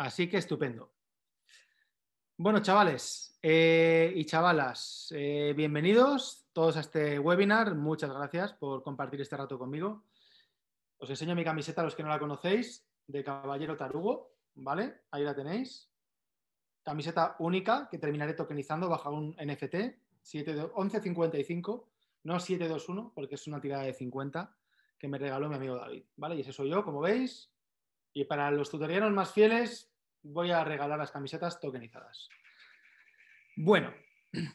Así que estupendo. Bueno, chavales eh, y chavalas, eh, bienvenidos todos a este webinar. Muchas gracias por compartir este rato conmigo. Os enseño mi camiseta a los que no la conocéis, de Caballero Tarugo, ¿vale? Ahí la tenéis. Camiseta única que terminaré tokenizando bajo un NFT 1155, no 721, porque es una tirada de 50 que me regaló mi amigo David, ¿vale? Y ese soy yo, como veis. Y para los tutorianos más fieles, voy a regalar las camisetas tokenizadas. Bueno,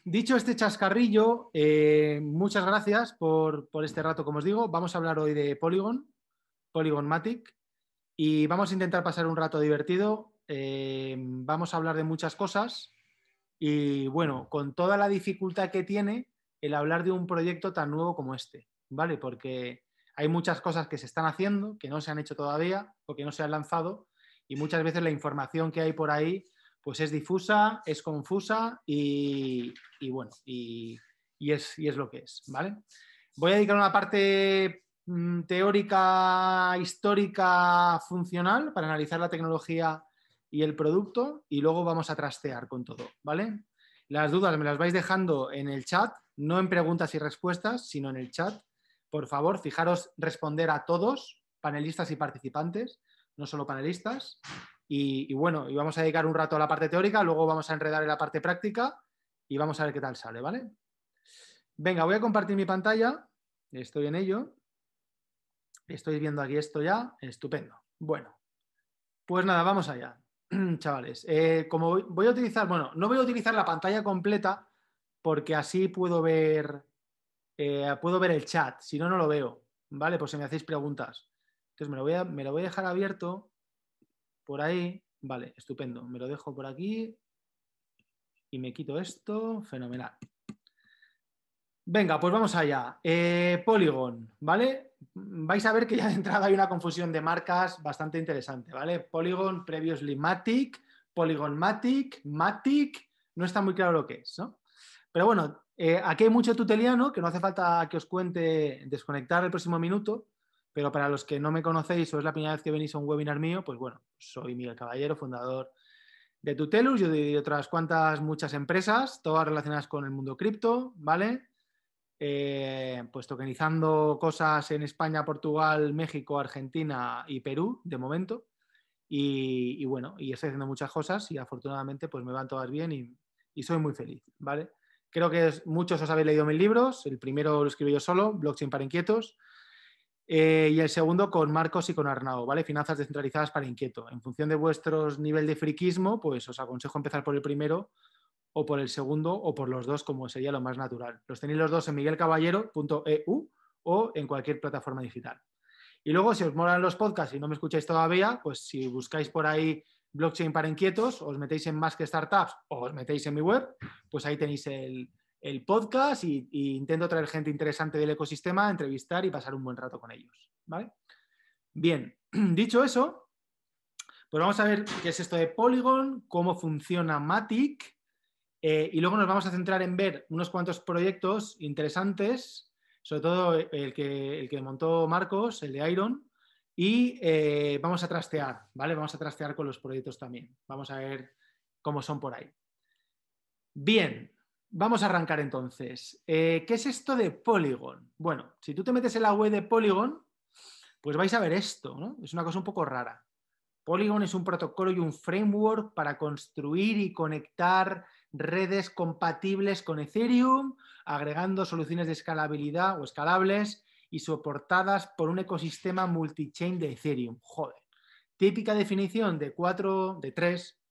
dicho este chascarrillo, eh, muchas gracias por, este rato, como os digo. Vamos a hablar hoy de Polygon, Polygon Matic, y vamos a intentar pasar un rato divertido. Eh, vamos a hablar de muchas cosas y bueno, con toda la dificultad que tiene el hablar de un proyecto tan nuevo como este, ¿vale? Porque hay muchas cosas que se están haciendo, que no se han hecho todavía o que no se han lanzado y muchas veces la información que hay por ahí pues es difusa, es confusa y, bueno, y, es, lo que es, ¿vale? Voy a dedicar una parte mm, teórica, histórica, funcional para analizar la tecnología y el producto y luego vamos a trastear con todo, ¿vale? Las dudas me las vais dejando en el chat, no en preguntas y respuestas, sino en el chat. Por favor, fijaros responder a todos, panelistas y participantes, no solo panelistas. Y, bueno, vamos a dedicar un rato a la parte teórica, luego vamos a enredar en la parte práctica y vamos a ver qué tal sale, ¿vale? Venga, voy a compartir mi pantalla, estoy en ello, estoy viendo aquí esto ya, estupendo. Bueno, pues nada, vamos allá, chavales. Eh, como voy a utilizar, bueno, no voy a utilizar la pantalla completa porque así puedo ver, eh, puedo ver el chat, si no, no lo veo, ¿vale? Pues si me hacéis preguntas. Entonces me lo voy a, dejar abierto por ahí. Vale, estupendo. Me lo dejo por aquí y me quito esto. Fenomenal. Venga, pues vamos allá. Eh, Polygon, ¿vale? Vais a ver que ya de entrada hay una confusión de marcas bastante interesante, ¿vale? Polygon, previously Matic, Polygon Matic, Matic, no está muy claro lo que es, ¿no? Pero bueno, eh, aquí hay mucho tuteliano que no hace falta que os cuente desconectar el próximo minuto, pero para los que no me conocéis o es la primera vez que venís a un webinar mío, pues bueno, soy Miguel Caballero, fundador de Tutelus, yo de otras cuantas, muchas empresas, todas relacionadas con el mundo cripto, ¿vale? Eh, pues tokenizando cosas en España, Portugal, México, Argentina y Perú, de momento. Y, bueno, y estoy haciendo muchas cosas y afortunadamente pues me van todas bien y, soy muy feliz, ¿vale? Creo que muchos os habéis leído mis libros, el primero lo escribí yo solo, Blockchain para Inquietos, eh, y el segundo con Marcos y con Arnaud, ¿vale? Finanzas descentralizadas para inquieto. En función de vuestro nivel de friquismo, pues os aconsejo empezar por el primero o por el segundo o por los dos, como sería lo más natural. Los tenéis los dos en miguelcaballero.eu o en cualquier plataforma digital. Y luego, si os molan los podcasts y no me escucháis todavía, pues si buscáis por ahí blockchain para inquietos, os metéis en más que startups o os metéis en mi web, pues ahí tenéis el, el podcast y, intento traer gente interesante del ecosistema, entrevistar y pasar un buen rato con ellos. ¿vale? Bien, dicho eso, pues vamos a ver qué es esto de Polygon, cómo funciona Matic eh, y luego nos vamos a centrar en ver unos cuantos proyectos interesantes, sobre todo el que, el que montó Marcos, el de Iron, y eh, vamos a trastear, ¿vale? Vamos a trastear con los proyectos también. Vamos a ver cómo son por ahí. Bien, Vamos a arrancar entonces. Eh, ¿Qué es esto de Polygon? Bueno, si tú te metes en la web de Polygon, pues vais a ver esto, ¿no? Es una cosa un poco rara. Polygon es un protocolo y un framework para construir y conectar redes compatibles con Ethereum, agregando soluciones de escalabilidad o escalables y soportadas por un ecosistema multichain de Ethereum. Joder. Típica definición de cuatro, de tres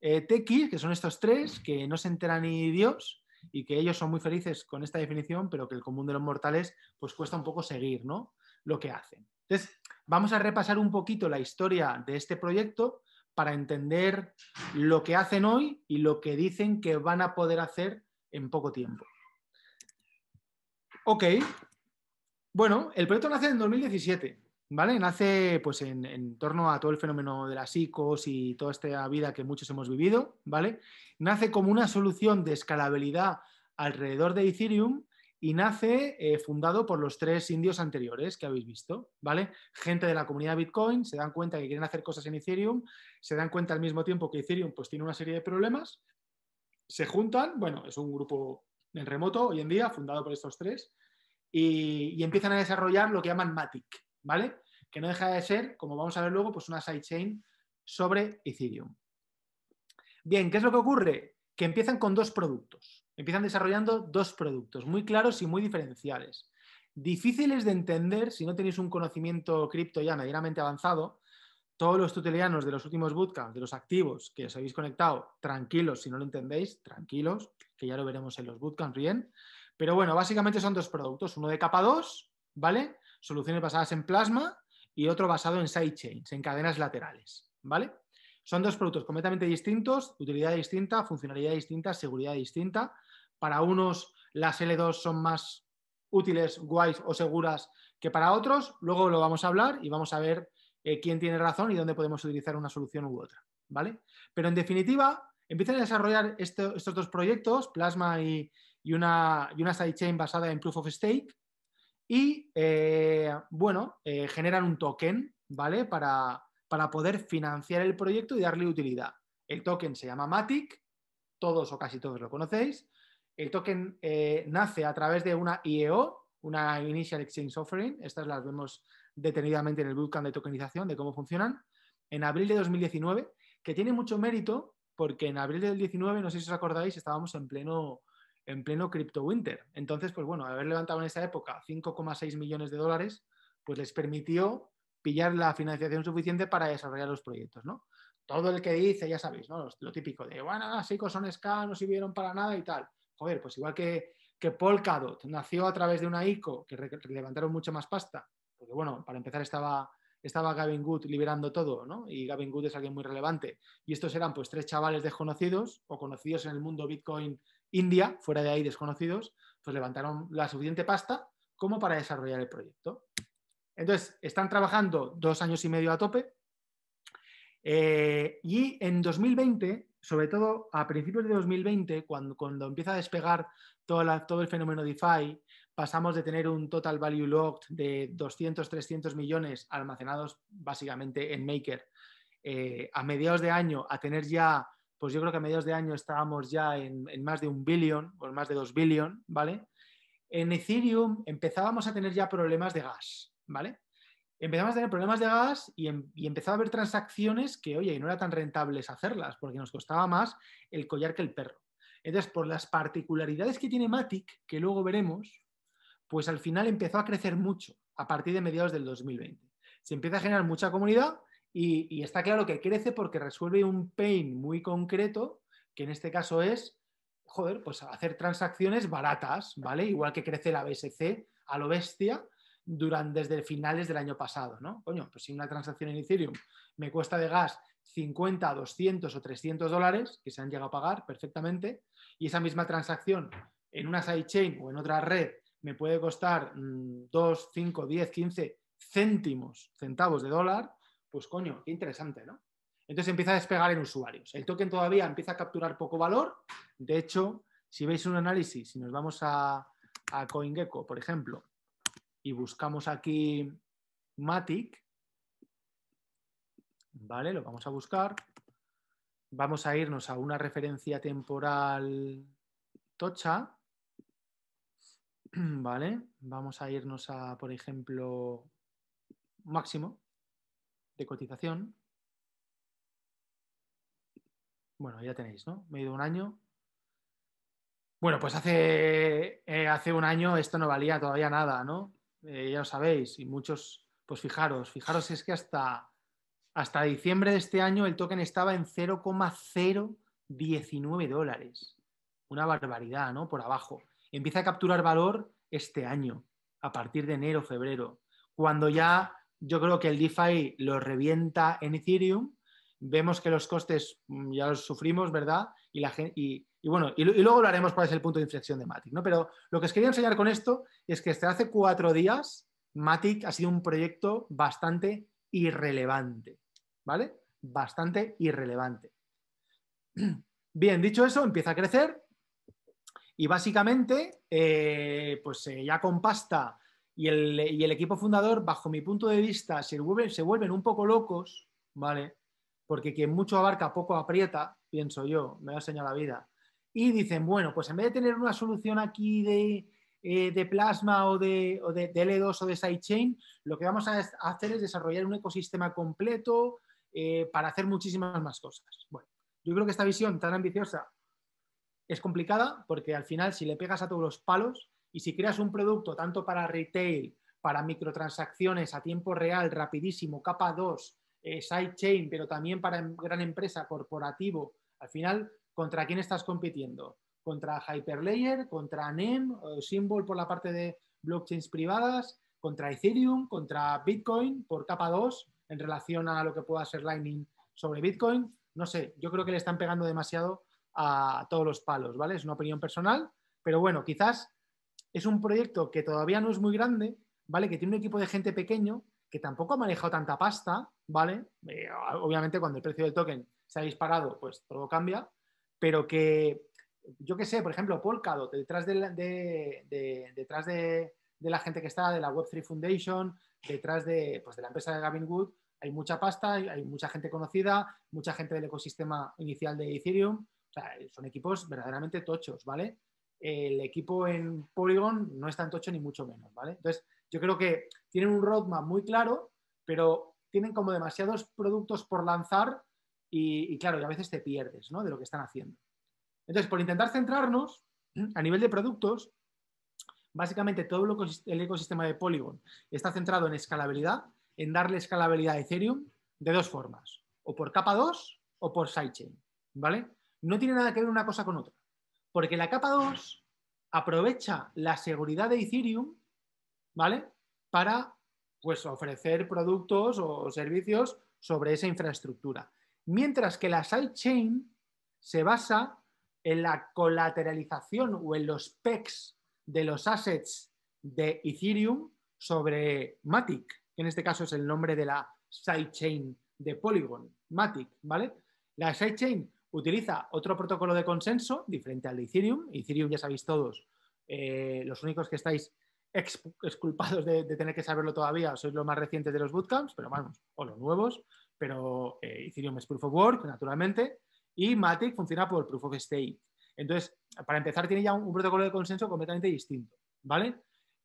eh, que son estos tres, que no se entera ni Dios, y que ellos son muy felices con esta definición, pero que el común de los mortales pues cuesta un poco seguir ¿no? lo que hacen. Entonces, vamos a repasar un poquito la historia de este proyecto para entender lo que hacen hoy y lo que dicen que van a poder hacer en poco tiempo. Ok, bueno, el proyecto nace en 2017 ¿vale? Nace pues en, torno a todo el fenómeno de las ICOs y toda esta vida que muchos hemos vivido, ¿vale? Nace como una solución de escalabilidad alrededor de Ethereum y nace eh, fundado por los tres indios anteriores que habéis visto, ¿vale? Gente de la comunidad Bitcoin se dan cuenta que quieren hacer cosas en Ethereum, se dan cuenta al mismo tiempo que Ethereum pues tiene una serie de problemas, se juntan, bueno, es un grupo en remoto hoy en día fundado por estos tres y, y empiezan a desarrollar lo que llaman Matic, ¿vale? que no deja de ser, como vamos a ver luego, pues una sidechain sobre Ethereum. Bien, ¿qué es lo que ocurre? Que empiezan con dos productos, empiezan desarrollando dos productos muy claros y muy diferenciales. Difíciles de entender si no tenéis un conocimiento cripto ya medianamente avanzado. Todos los tutelianos de los últimos bootcamps, de los activos que os habéis conectado, tranquilos si no lo entendéis, tranquilos, que ya lo veremos en los bootcamps bien. Pero bueno, básicamente son dos productos, uno de capa 2, ¿vale? Soluciones basadas en plasma y otro basado en sidechains, en cadenas laterales. ¿Vale? Son dos productos completamente distintos, utilidad distinta, funcionalidad distinta, seguridad distinta. Para unos las L2 son más útiles, guays o seguras que para otros. Luego lo vamos a hablar y vamos a ver eh, quién tiene razón y dónde podemos utilizar una solución u otra. ¿Vale? Pero en definitiva, empiezan a desarrollar estos dos proyectos, Plasma y, una, y una sidechain basada en Proof of Stake, y eh, bueno, eh, generan un token, ¿vale? Para, poder financiar el proyecto y darle utilidad. El token se llama Matic, todos o casi todos lo conocéis. El token eh, nace a través de una IEO, una Initial Exchange Offering. Estas las vemos detenidamente en el bootcamp de tokenización, de cómo funcionan, en abril de 2019, que tiene mucho mérito porque en abril del 2019, no sé si os acordáis, estábamos en pleno en pleno crypto winter. Entonces, pues bueno, haber levantado en esa época 5,6 millones de dólares, pues les permitió pillar la financiación suficiente para desarrollar los proyectos, ¿no? Todo el que dice, ya sabéis, ¿no? Lo típico de, bueno, las son SCA, no sirvieron para nada y tal. Joder, pues igual que, que Polkadot nació a través de una ICO, que levantaron mucho más pasta, porque bueno, para empezar estaba, estaba Gavin Good liberando todo, ¿no? Y Gavin Good es alguien muy relevante. Y estos eran pues tres chavales desconocidos o conocidos en el mundo Bitcoin India, fuera de ahí desconocidos, pues levantaron la suficiente pasta como para desarrollar el proyecto. Entonces, están trabajando dos años y medio a tope. Eh, y en 2020, sobre todo a principios de 2020, cuando, cuando empieza a despegar todo, el fenómeno DeFi, pasamos de tener un total value locked de 200, 300 millones almacenados básicamente en Maker eh, a mediados de año a tener ya pues yo creo que a mediados de año estábamos ya en, más de un billón, o en más de dos billón, ¿vale? En Ethereum empezábamos a tener ya problemas de gas, ¿vale? Empezamos a tener problemas de gas em, y, empezaba a haber transacciones que, oye, no era tan rentables hacerlas porque nos costaba más el collar que el perro. Entonces, por las particularidades que tiene Matic, que luego veremos, pues al final empezó a crecer mucho a partir de mediados del 2020. Se empieza a generar mucha comunidad y, está claro que crece porque resuelve un pain muy concreto, que en este caso es, joder, pues hacer transacciones baratas, ¿vale? Igual que crece la BSC a lo bestia durante, desde finales del año pasado, ¿no? Coño, pues si una transacción en Ethereum me cuesta de gas 50, 200 o 300 dólares, que se han llegado a pagar perfectamente, y esa misma transacción en una sidechain o en otra red me puede costar 2, 5, 10, 15 céntimos, centavos de dólar, pues coño, qué interesante, ¿no? Entonces empieza a despegar en usuarios. El token todavía empieza a capturar poco valor. De hecho, si veis un análisis, si nos vamos a, CoinGecko, por ejemplo, y buscamos aquí Matic, ¿vale? Lo vamos a buscar. Vamos a irnos a una referencia temporal tocha, ¿vale? Vamos a irnos a, por ejemplo, máximo, de cotización. Bueno, ya tenéis, ¿no? Me he ido un año. Bueno, pues hace, eh, hace un año esto no valía todavía nada, ¿no? Eh, ya lo sabéis, y muchos, pues fijaros, fijaros es que hasta, hasta diciembre de este año el token estaba en 0,019 dólares. Una barbaridad, ¿no? Por abajo. Empieza a capturar valor este año, a partir de enero, febrero, cuando ya yo creo que el DeFi lo revienta en Ethereum. Vemos que los costes mm, ya los sufrimos, ¿verdad? Y, la, y bueno, y, luego hablaremos cuál es el punto de inflexión de Matic, ¿no? Pero lo que os quería enseñar con esto es que desde hace cuatro días Matic ha sido un proyecto bastante irrelevante, ¿vale? Bastante irrelevante. Bien, dicho eso, empieza a crecer y básicamente, eh, pues eh, ya con pasta y el, equipo fundador, bajo mi punto de vista, se vuelven, un poco locos, ¿vale? Porque quien mucho abarca, poco aprieta, pienso yo, me ha enseñado la vida. Y dicen, bueno, pues en vez de tener una solución aquí de, eh, plasma o de, L2 o de sidechain, lo que vamos a hacer es desarrollar un ecosistema completo eh, para hacer muchísimas más cosas. Bueno, yo creo que esta visión tan ambiciosa es complicada porque al final si le pegas a todos los palos, y si creas un producto tanto para retail, para microtransacciones a tiempo real, rapidísimo, capa 2, eh, sidechain, pero también para em, gran empresa, corporativo, al final, ¿contra quién estás compitiendo? ¿Contra Hyperlayer? ¿Contra NEM? ¿Symbol por la parte de blockchains privadas? ¿Contra Ethereum? ¿Contra Bitcoin por capa 2 en relación a lo que pueda ser Lightning sobre Bitcoin? No sé, yo creo que le están pegando demasiado a todos los palos, ¿vale? Es una opinión personal, pero bueno, quizás es un proyecto que todavía no es muy grande, ¿vale? Que tiene un equipo de gente pequeño, que tampoco ha manejado tanta pasta, ¿vale? Eh, obviamente cuando el precio del token se ha disparado, pues todo cambia, pero que, yo qué sé, por ejemplo, Polkadot, detrás de, la, detrás de, la gente que está, de la Web3 Foundation, detrás de, pues, de la empresa de Gavin Wood, hay mucha pasta, hay mucha gente conocida, mucha gente del ecosistema inicial de Ethereum, son equipos verdaderamente tochos, ¿vale? el equipo en Polygon no está en tocho ni mucho menos, ¿vale? Entonces, yo creo que tienen un roadmap muy claro, pero tienen como demasiados productos por lanzar y, claro, y a veces te pierdes, ¿no? De lo que están haciendo. Entonces, por intentar centrarnos a nivel de productos, básicamente todo el ecosistema de Polygon está centrado en escalabilidad, en darle escalabilidad a Ethereum de dos formas, o por capa 2 o por sidechain, ¿vale? No tiene nada que ver una cosa con otra. Porque la capa 2 aprovecha la seguridad de Ethereum, ¿vale? Para pues, ofrecer productos o servicios sobre esa infraestructura. Mientras que la sidechain se basa en la colateralización o en los PECs de los assets de Ethereum sobre Matic, que en este caso es el nombre de la sidechain de Polygon, Matic, ¿vale? La sidechain Utiliza otro protocolo de consenso diferente al de Ethereum. Ethereum ya sabéis todos, eh, los únicos que estáis exculpados de, tener que saberlo todavía, sois los más recientes de los bootcamps, pero vamos, o los nuevos, pero eh, Ethereum es proof of work, naturalmente, y Matic funciona por proof of stake. Entonces, para empezar, tiene ya un, protocolo de consenso completamente distinto, ¿vale?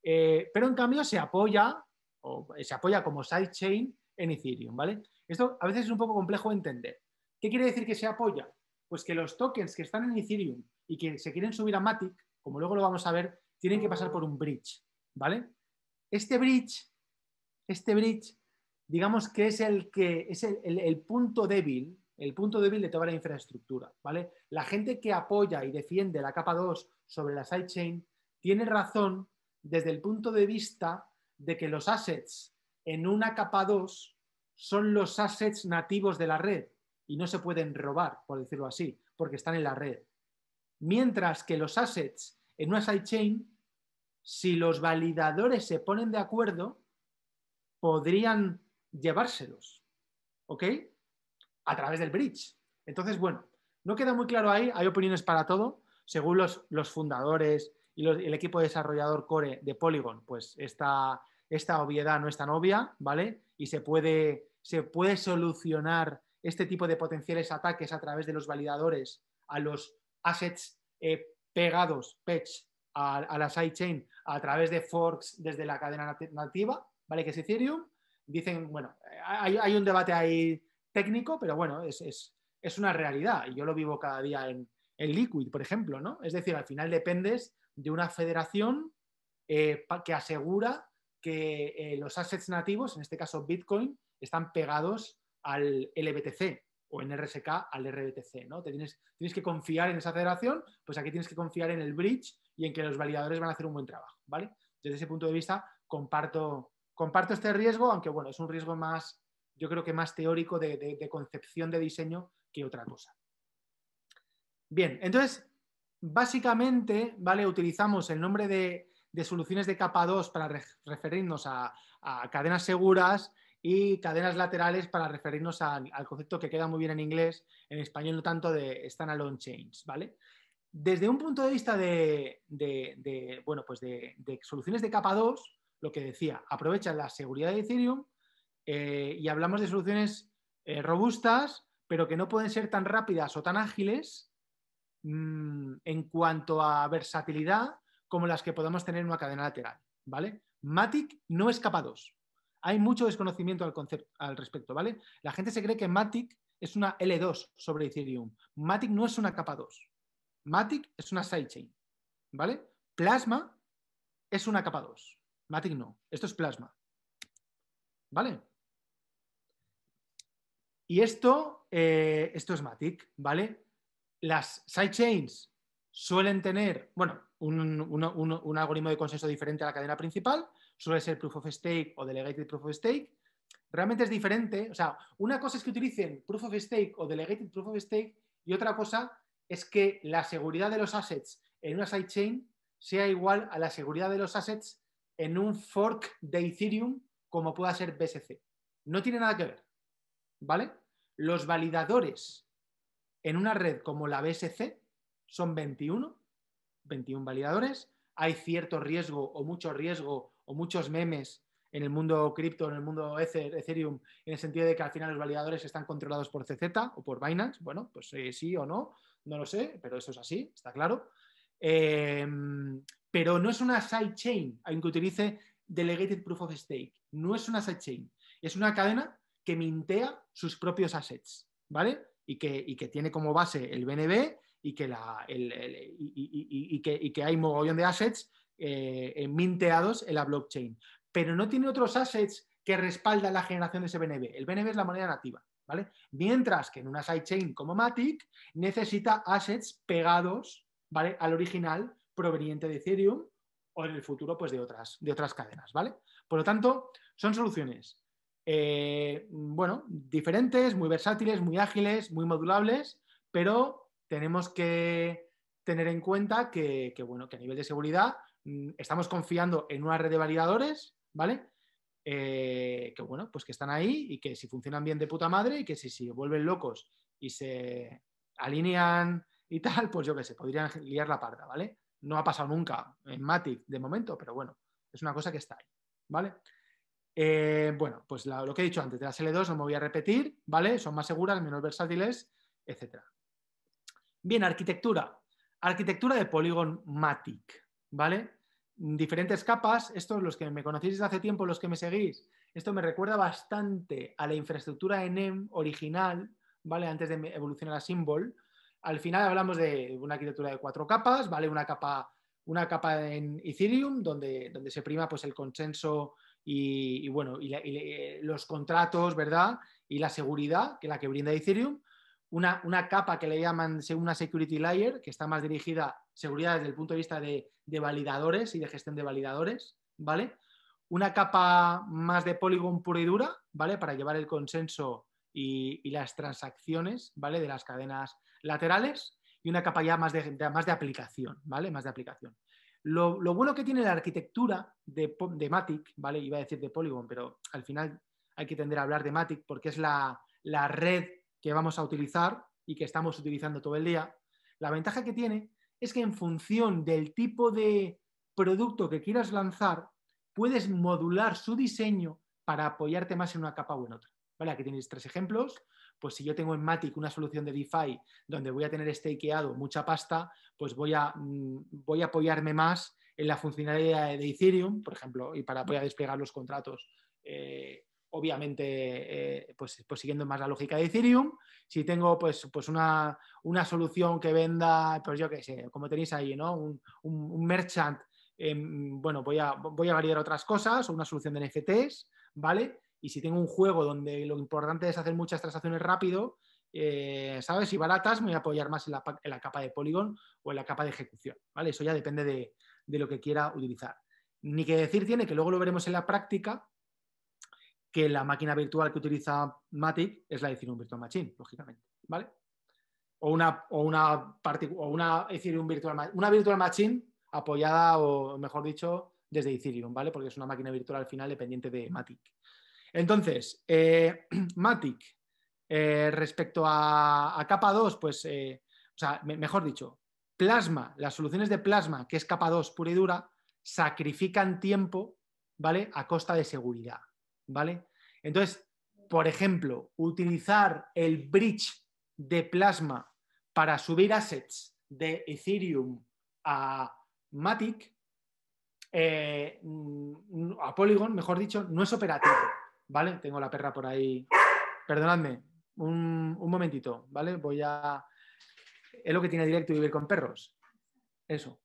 Eh, pero en cambio se apoya, o se apoya como sidechain en Ethereum, ¿vale? Esto a veces es un poco complejo de entender. ¿Qué quiere decir que se apoya? pues que los tokens que están en Ethereum y que se quieren subir a Matic, como luego lo vamos a ver, tienen que pasar por un bridge, ¿vale? Este bridge, este bridge, digamos que es el que es el, punto débil, el punto débil de toda la infraestructura, ¿vale? La gente que apoya y defiende la capa 2 sobre la sidechain tiene razón desde el punto de vista de que los assets en una capa 2 son los assets nativos de la red, y no se pueden robar, por decirlo así, porque están en la red. Mientras que los assets en una sidechain, si los validadores se ponen de acuerdo, podrían llevárselos, ¿ok? A través del bridge. Entonces, bueno, no queda muy claro ahí, hay opiniones para todo. Según los, fundadores y el equipo desarrollador core de Polygon, pues esta, esta obviedad no es tan obvia, ¿vale? Y se puede, se puede solucionar este tipo de potenciales ataques a través de los validadores a los assets eh, pegados, patch, a, la sidechain, a través de forks desde la cadena nativa, ¿vale? Que es Ethereum. Dicen, bueno, eh, hay, un debate ahí técnico, pero bueno, es, una realidad y yo lo vivo cada día en, Liquid, por ejemplo, ¿no? Es decir, al final dependes de una federación eh, que asegura que los assets nativos, en este caso Bitcoin, están pegados al LBTC o en RSK al RBTC, ¿no? tienes, que confiar en esa federación, pues aquí tienes que confiar en el bridge y en que los validadores van a hacer un buen trabajo, ¿vale? Desde ese punto de vista comparto, este riesgo, aunque bueno, es un riesgo más, yo creo que más teórico de, concepción de diseño que otra cosa. Bien, entonces, básicamente, ¿vale? Utilizamos el nombre de, soluciones de capa 2 para referirnos a, cadenas seguras y cadenas laterales para referirnos al, concepto que queda muy bien en inglés, en español no tanto de standalone chains, ¿vale? Desde un punto de vista de, bueno, pues de, soluciones de capa 2, lo que decía, aprovecha la seguridad de Ethereum eh, y hablamos de soluciones eh, robustas, pero que no pueden ser tan rápidas o tan ágiles mm, en cuanto a versatilidad como las que podamos tener en una cadena lateral, ¿vale? Matic no es capa 2, hay mucho desconocimiento al, respecto, ¿vale? La gente se cree que Matic es una L2 sobre Ethereum. Matic no es una capa 2. Matic es una sidechain, ¿vale? Plasma es una capa 2. Matic no. Esto es Plasma. ¿Vale? Y esto, eh, esto es Matic, ¿vale? Las sidechains suelen tener, bueno, un algoritmo de consenso diferente a la cadena principal, suele ser proof of stake o delegated proof of stake. Realmente es diferente, o sea, una cosa es que utilicen proof of stake o delegated proof of stake y otra cosa es que la seguridad de los assets en una sidechain sea igual a la seguridad de los assets en un fork de Ethereum como pueda ser BSC. No tiene nada que ver, ¿vale? Los validadores en una red como la BSC son 21, 21 validadores, hay cierto riesgo o mucho riesgo o muchos memes en el mundo cripto, en el mundo Ethereum, en el sentido de que al final los validadores están controlados por CZ o por Binance. Bueno, pues eh, sí o no, no lo sé, pero eso es así, está claro. Em, pero no es una sidechain, que utilice Delegated Proof of Stake. No es una sidechain, es una cadena que mintea sus propios assets, ¿vale? Y que, que tiene como base el BNB y que, la, que, y que hay mogollón de assets eh, eh, minteados en la blockchain, pero no tiene otros assets que respaldan la generación de ese BNB. El BNB es la moneda nativa, ¿vale? Mientras que en una sidechain como Matic necesita assets pegados, ¿vale? Al original proveniente de Ethereum o en el futuro pues de otras, de otras cadenas, ¿vale? Por lo tanto, son soluciones, eh, bueno, diferentes, muy versátiles, muy ágiles, muy modulables, pero tenemos que tener en cuenta que, bueno, que a nivel de seguridad Mm, estamos confiando en una red de validadores, ¿vale? Eh, que bueno, pues que están ahí y que si funcionan bien de puta madre y que si se vuelven locos y se alinean y tal, pues yo qué sé, podrían liar la parda, ¿vale? No ha pasado nunca en Matic de momento, pero bueno, es una cosa que está ahí, ¿vale? Eh, bueno, pues lo que he dicho antes de las L2 no me voy a repetir, ¿vale? Son más seguras, menos versátiles, etc. Bien, arquitectura. Arquitectura de polígono Matic, ¿vale? diferentes capas. Estos, los que me conocéis desde hace tiempo, los que me seguís, esto me recuerda bastante a la infraestructura ENEM original, ¿vale? Antes de evolucionar a Symbol. Al final hablamos de una arquitectura de cuatro capas, ¿vale? Una capa, una capa en Ethereum, donde, donde se prima pues, el consenso y, bueno, y, eh, los contratos, ¿verdad? Y la seguridad que la que brinda Ethereum una, capa que le llaman una security layer, que está más dirigida a seguridad desde el punto de vista de, validadores y de gestión de validadores, ¿vale? Una capa más de Polygon pura y dura, ¿vale? Para llevar el consenso y, las transacciones, ¿vale? De las cadenas laterales y una capa ya más de, más de aplicación, ¿vale? Más de aplicación. Lo, bueno que tiene la arquitectura de, de Matic, ¿vale? Iba a decir de Polygon, pero al final hay que tender a hablar de Matic porque es la, la red que vamos a utilizar y que estamos utilizando todo el día, la ventaja que tiene es que en función del tipo de producto que quieras lanzar, puedes modular su diseño para apoyarte más en una capa o en otra. ¿Vale? Aquí tenéis tres ejemplos. Pues si yo tengo en Matic una solución de DeFi donde voy a tener stakeado mucha pasta, pues voy a, mm, voy a apoyarme más en la funcionalidad de Ethereum, por ejemplo, y para poder desplegar los contratos eh, obviamente, eh, pues, pues, siguiendo más la lógica de Ethereum. Si tengo pues, pues una, solución que venda, pues yo qué sé, como tenéis ahí, ¿no? Un, merchant, em, bueno, voy a, voy a variar otras cosas o una solución de NFTs, ¿vale? Y si tengo un juego donde lo importante es hacer muchas transacciones rápido, eh, ¿sabes? Y baratas, me voy a apoyar más en la, capa de Polygon o en la capa de ejecución, ¿vale? Eso ya depende de, de lo que quiera utilizar. Ni que decir tiene que luego lo veremos en la práctica, que la máquina virtual que utiliza Matic es la Ethereum Virtual Machine, lógicamente, ¿vale? O una, o una, o una Ethereum Virtual una Virtual Machine apoyada o, mejor dicho, desde Ethereum, ¿vale? Porque es una máquina virtual al final dependiente de Matic. Entonces, eh, Matic, eh, respecto a, a, capa 2, pues, eh, o sea, mejor dicho, Plasma, las soluciones de Plasma, que es capa 2 pura y dura, sacrifican tiempo, ¿vale? A costa de seguridad. ¿vale? Entonces, por ejemplo, utilizar el bridge de plasma para subir assets de Ethereum a Matic, eh, a Polygon, mejor dicho, no es operativo, ¿vale? Tengo la perra por ahí. Perdonadme, un, momentito, ¿vale? Voy a... Es lo que tiene directo vivir con perros. Eso.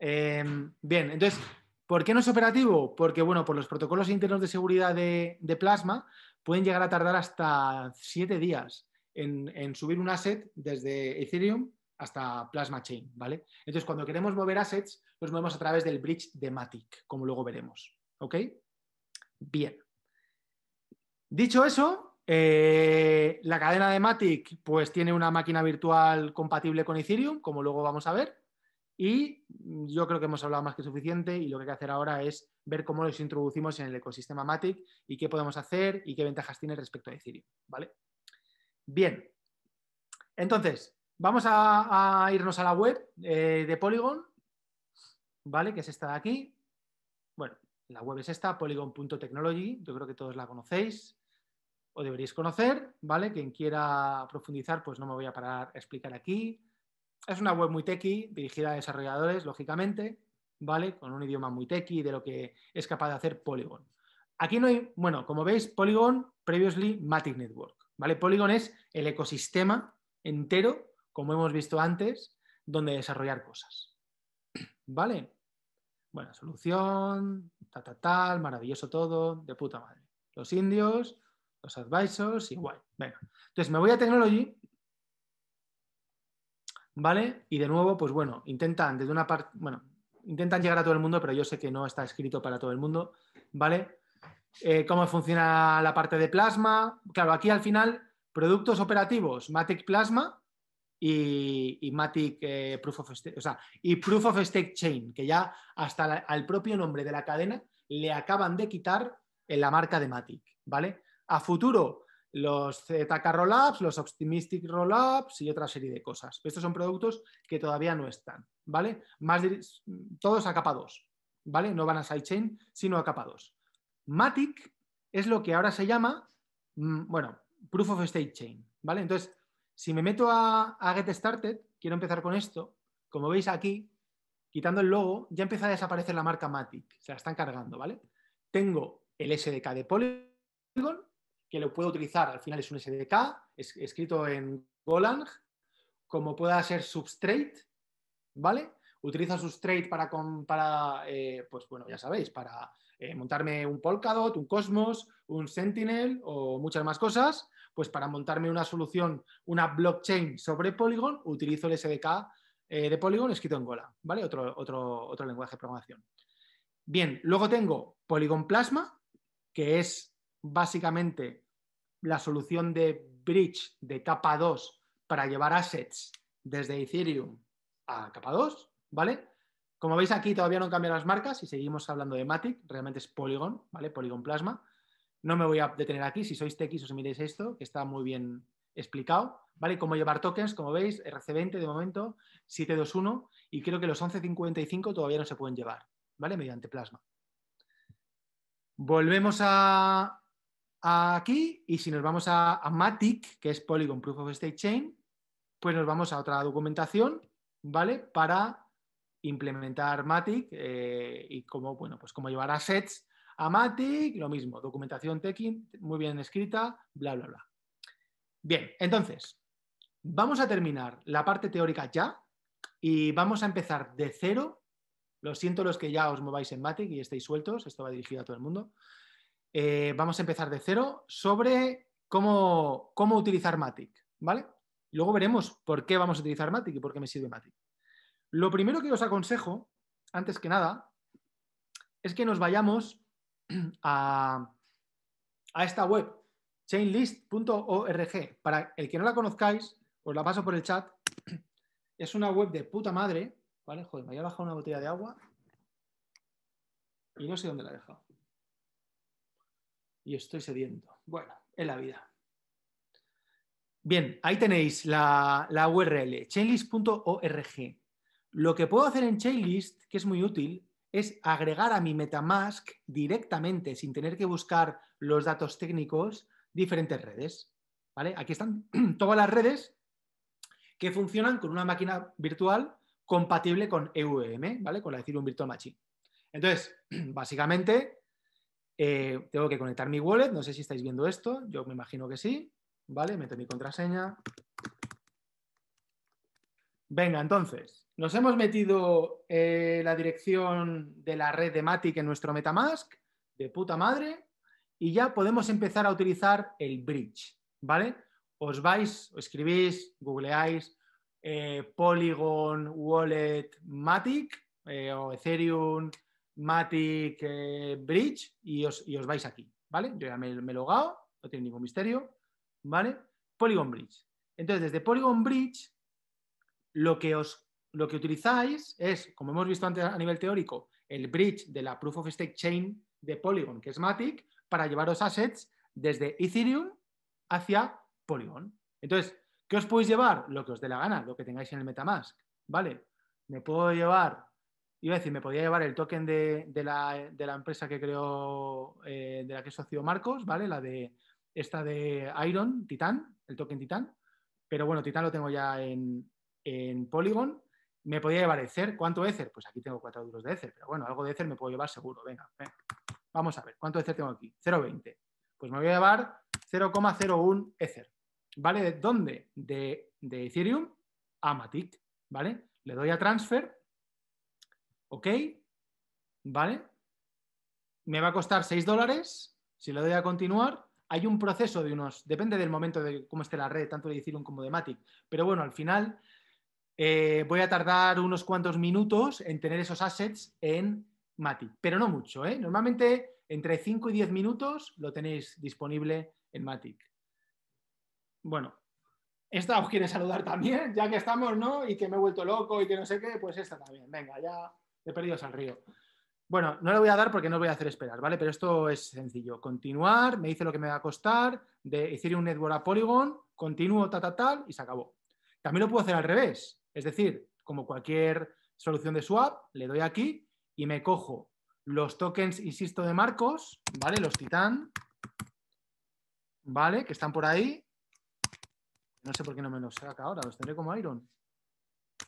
Em, bien, entonces, ¿Por qué no es operativo? Porque, bueno, por los protocolos internos de seguridad de, Plasma pueden llegar a tardar hasta siete días en, subir un asset desde Ethereum hasta Plasma Chain, ¿vale? Entonces, cuando queremos mover assets, los movemos a través del bridge de Matic, como luego veremos, ¿ok? Bien. Dicho eso, eh, la cadena de Matic pues tiene una máquina virtual compatible con Ethereum, como luego vamos a ver. Y mm, yo creo que hemos hablado más que suficiente y lo que hay que hacer ahora es ver cómo los introducimos en el ecosistema Matic y qué podemos hacer y qué ventajas tiene respecto a Ethereum. ¿vale? Bien, entonces vamos a, irnos a la web eh, de Polygon, ¿vale? que es esta de aquí. Bueno, la web es esta, polygon.technology, yo creo que todos la conocéis o deberéis conocer, ¿vale? Quien quiera profundizar, pues no me voy a parar a explicar aquí es una web muy techy, dirigida a desarrolladores, lógicamente, ¿vale? Con un idioma muy techy de lo que es capaz de hacer Polygon. Aquí no hay, bueno, como veis, Polygon, previously Matic Network, ¿vale? Polygon es el ecosistema entero, como hemos visto antes, donde desarrollar cosas, ¿vale? Buena solución, ta, ta, tal, maravilloso todo, de puta madre. Los indios, los advisors, igual. Bueno, entonces me voy a Technology ¿vale? Y de nuevo, pues bueno, intentan desde una parte, bueno, intentan llegar a todo el mundo, pero yo sé que no está escrito para todo el mundo, ¿vale? Eh, ¿Cómo funciona la parte de plasma? Claro, aquí al final, productos operativos, Matic Plasma y, Matic eh, Proof of Stake, o sea, y Proof of Stake Chain, que ya hasta al propio nombre de la cadena le acaban de quitar en la marca de Matic, ¿vale? A futuro, los ZK Rollups, los Optimistic Rollups y otra serie de cosas. Estos son productos que todavía no están, ¿vale? Más todos a capa 2, ¿vale? No van a sidechain, sino a capa 2. Matic es lo que ahora se llama, mm, bueno, Proof of State Chain, ¿vale? Entonces, si me meto a, a Get Started, quiero empezar con esto, como veis aquí, quitando el logo, ya empieza a desaparecer la marca Matic, se la están cargando, ¿vale? Tengo el SDK de Polygon, que lo puedo utilizar, al final es un SDK, escrito en Golang, como pueda ser Substrate, ¿vale? utiliza Substrate para, eh, pues bueno, ya sabéis, para eh, montarme un Polkadot, un Cosmos, un Sentinel o muchas más cosas, pues para montarme una solución, una blockchain sobre Polygon, utilizo el SDK eh, de Polygon escrito en Golang, ¿vale? Otro, otro, otro lenguaje de programación. Bien, luego tengo Polygon Plasma, que es básicamente la solución de bridge de capa 2 para llevar assets desde Ethereum a capa 2, ¿vale? Como veis aquí todavía no cambian las marcas y seguimos hablando de Matic, realmente es Polygon, ¿vale? Polygon Plasma. No me voy a detener aquí, si sois techis os miréis esto, que está muy bien explicado, ¿vale? Cómo llevar tokens, como veis, RC20 de momento, 721 y creo que los 1155 todavía no se pueden llevar, ¿vale? Mediante Plasma. Volvemos a, aquí y si nos vamos a, Matic, que es Polygon Proof of State Chain, pues nos vamos a otra documentación, ¿vale? Para implementar Matic eh, y cómo, bueno, pues como llevar assets a Matic, lo mismo, documentación Tekin, muy bien escrita, bla, bla, bla. Bien, entonces, vamos a terminar la parte teórica ya y vamos a empezar de cero. Lo siento los que ya os mováis en Matic y estéis sueltos, esto va dirigido a todo el mundo. Eh, vamos a empezar de cero sobre cómo, utilizar Matic, ¿vale? luego veremos por qué vamos a utilizar Matic y por qué me sirve Matic. Lo primero que os aconsejo, antes que nada, es que nos vayamos a, esta web, chainlist.org. Para el que no la conozcáis, os la paso por el chat. Es una web de puta madre, ¿vale? Joder, me había bajado una botella de agua y no sé dónde la he dejado y estoy sediento. Bueno, en la vida. Bien, ahí tenéis la, la URL, chainlist.org. Lo que puedo hacer en Chainlist, que es muy útil, es agregar a mi MetaMask directamente, sin tener que buscar los datos técnicos, diferentes redes. ¿vale? Aquí están todas las redes que funcionan con una máquina virtual compatible con EVM, ¿vale? con la un Virtual Machine. Entonces, básicamente, eh, tengo que conectar mi wallet, no sé si estáis viendo esto, yo me imagino que sí, ¿vale? Meto mi contraseña. Venga, entonces, nos hemos metido eh, la dirección de la red de Matic en nuestro Metamask, de puta madre, y ya podemos empezar a utilizar el bridge, ¿vale? Os vais, os escribís, googleáis eh, Polygon, Wallet, Matic o Ethereum, Matic Bridge y os, vais aquí, ¿vale? Yo ya me, lo he logado, no tiene ningún misterio, ¿vale? Polygon Bridge. Entonces, desde Polygon Bridge, lo que, os, lo que utilizáis es, como hemos visto antes a nivel teórico, el bridge de la Proof of Stake Chain de Polygon, que es Matic, para llevaros assets desde Ethereum hacia Polygon. Entonces, ¿qué os podéis llevar? Lo que os dé la gana, lo que tengáis en el Metamask, ¿vale? Me puedo llevar iba a decir, me podía llevar el token de, la, empresa que creó, eh, de la que es socio Marcos, ¿vale? La de esta de Iron, Titan, el token Titan. Pero bueno, Titan lo tengo ya en, en Polygon. Me podía llevar Ether. ¿Cuánto Ether? Pues aquí tengo cuatro euros de Ether, pero bueno, algo de Ether me puedo llevar seguro. Venga, venga. vamos a ver, ¿cuánto Ether tengo aquí? 0,20. Pues me voy a llevar 0,01 Ether. ¿Vale? ¿De dónde? De, de Ethereum a Matic, ¿vale? Le doy a transfer OK, ¿vale? Me va a costar 6 dólares. Si le doy a continuar, hay un proceso de unos, depende del momento de cómo esté la red, tanto de Ethereum como de Matic. Pero bueno, al final eh, voy a tardar unos cuantos minutos en tener esos assets en Matic, pero no mucho. ¿eh? Normalmente entre 5 y 10 minutos lo tenéis disponible en Matic. Bueno, esta os quiere saludar también, ya que estamos, ¿no? Y que me he vuelto loco y que no sé qué, pues esta también. Venga, ya He perdido San Río. Bueno, no le voy a dar porque no voy a hacer esperar, ¿vale? Pero esto es sencillo. Continuar, me dice lo que me va a costar, de decir un network a Polygon, continúo, ta, ta, tal, y se acabó. También lo puedo hacer al revés. Es decir, como cualquier solución de swap, le doy aquí y me cojo los tokens, insisto, de marcos, ¿vale? Los titán, ¿vale? Que están por ahí. No sé por qué no me los saca ahora, los tendré como iron.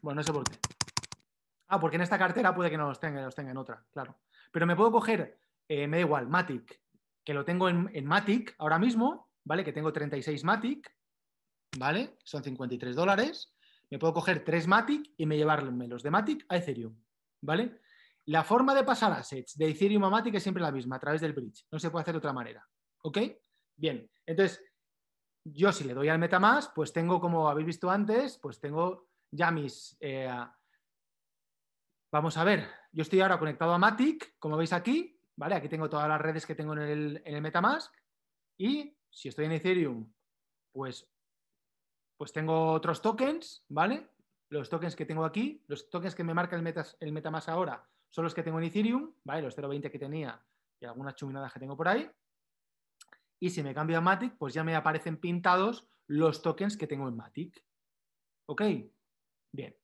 Bueno, no sé por qué. Ah, porque en esta cartera puede que no los tenga, los tenga en otra, claro. Pero me puedo coger, eh, me da igual, Matic, que lo tengo en, Matic ahora mismo, ¿vale? Que tengo 36 Matic, ¿vale? Son 53 dólares. Me puedo coger tres Matic y me llevarme los de Matic a Ethereum, ¿vale? La forma de pasar assets de Ethereum a Matic es siempre la misma, a través del bridge. No se puede hacer de otra manera, ¿ok? Bien, entonces, yo si le doy al MetaMask, pues tengo, como habéis visto antes, pues tengo ya mis... Eh, Vamos a ver, yo estoy ahora conectado a Matic, como veis aquí, ¿vale? Aquí tengo todas las redes que tengo en el, Metamask y si estoy en Ethereum, pues, pues tengo otros tokens, ¿vale? Los tokens que tengo aquí, los tokens que me marca el Metamask ahora son los que tengo en Ethereum, ¿vale? Los 0.20 que tenía y algunas chuminadas que tengo por ahí. Y si me cambio a Matic, pues ya me aparecen pintados los tokens que tengo en Matic. ¿Ok? Bien